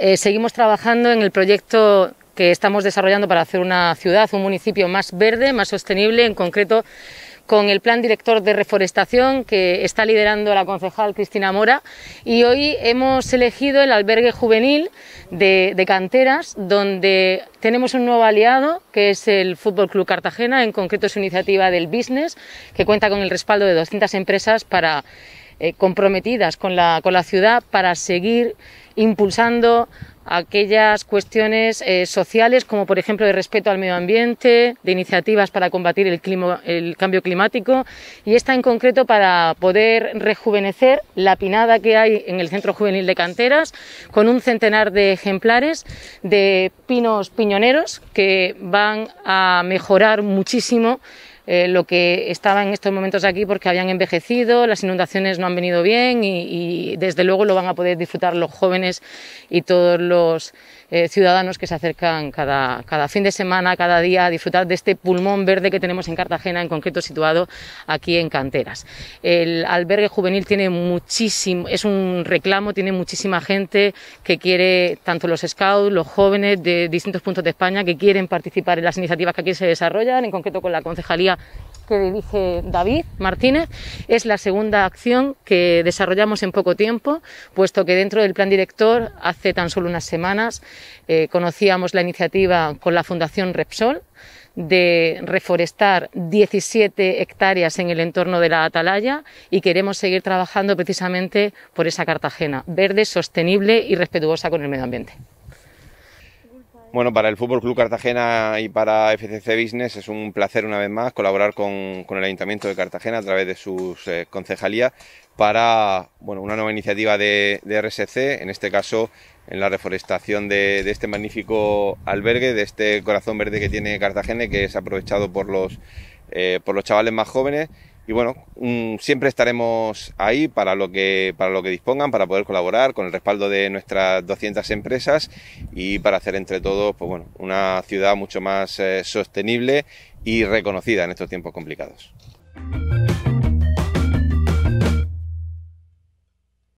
Eh, seguimos trabajando en el proyecto que estamos desarrollando para hacer una ciudad, un municipio más verde, más sostenible, en concreto con el plan director de reforestación que está liderando la concejal Cristina Mora y hoy hemos elegido el albergue juvenil de, canteras donde tenemos un nuevo aliado que es el Fútbol Club Cartagena, en concreto su iniciativa del business que cuenta con el respaldo de 200 empresas para eh, comprometidas con la ciudad para seguir impulsando aquellas cuestiones eh, sociales como por ejemplo de respeto al medio ambiente, de iniciativas para combatir el, el cambio climático y esta en concreto para poder rejuvenecer la pinada que hay en el Centro Juvenil de Canteras con un centenar de ejemplares de pinos piñoneros que van a mejorar muchísimo eh, lo que estaba en estos momentos aquí porque habían envejecido, las inundaciones no han venido bien y, desde luego lo van a poder disfrutar los jóvenes y todos los eh, ciudadanos que se acercan cada, cada fin de semana, cada día a disfrutar de este pulmón verde que tenemos en Cartagena, en concreto situado aquí en Canteras. El albergue juvenil tiene muchísimo, es un reclamo, tiene muchísima gente que quiere, tanto los scouts, los jóvenes de distintos puntos de España que quieren participar en las iniciativas que aquí se desarrollan, en concreto con la Concejalía que dirige David Martínez. Es la segunda acción que desarrollamos en poco tiempo, puesto que dentro del plan director, hace tan solo unas semanas, eh, conocíamos la iniciativa con la Fundación Repsol de reforestar 17 hectáreas en el entorno de la Atalaya y queremos seguir trabajando precisamente por esa Cartagena, verde, sostenible y respetuosa con el medio ambiente. Bueno, para el Fútbol Club Cartagena y para FCC Business es un placer una vez más colaborar con, el Ayuntamiento de Cartagena a través de sus eh, concejalías para bueno, una nueva iniciativa de, RSC, en este caso en la reforestación de, este magnífico albergue, de este corazón verde que tiene Cartagena que es aprovechado por los, eh, por los chavales más jóvenes y bueno, mm, siempre estaremos ahí para lo que para lo que dispongan, para poder colaborar con el respaldo de nuestras 200 empresas y para hacer entre todos, pues bueno, una ciudad mucho más eh, sostenible y reconocida en estos tiempos complicados.